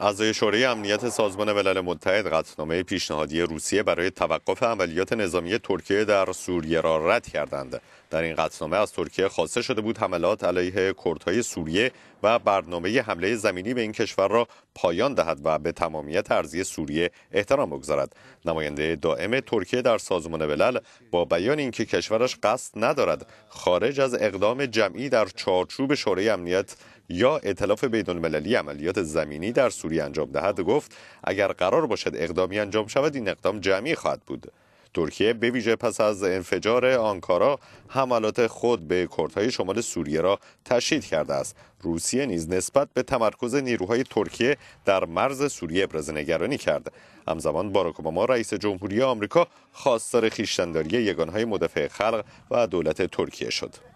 اعضای شورای امنیت سازمان ملل متحد قطعنامه پیشنهادی روسیه برای توقف عملیات نظامی ترکیه در سوریه را رد کردند. در این قطعنامه از ترکیه خواسته شده بود حملات علیه کردهای سوریه و برنامه حمله زمینی به این کشور را پایان دهد و به تمامیت ارزی سوریه احترام بگذارد. نماینده دائم ترکیه در سازمان ملل با بیان اینکه کشورش قصد ندارد خارج از اقدام جمعی در چارچوب شورای امنیت یا ائتلاف بین المللی عملیات زمینی در سوریه انجام دهد گفت اگر قرار باشد اقدامی انجام شود این اقدام جمعی خواهد بود ترکیه به ویژه پس از انفجار آنکارا حملات خود به کردهای شمال سوریه را تشدید کرده است روسیه نیز نسبت به تمرکز نیروهای ترکیه در مرز سوریه ابراز نگرانی کرد همزمان باراک اوباما رئیس جمهوری آمریکا خواستار خویشتنداری یگانهای مدافع خلق و دولت ترکیه شد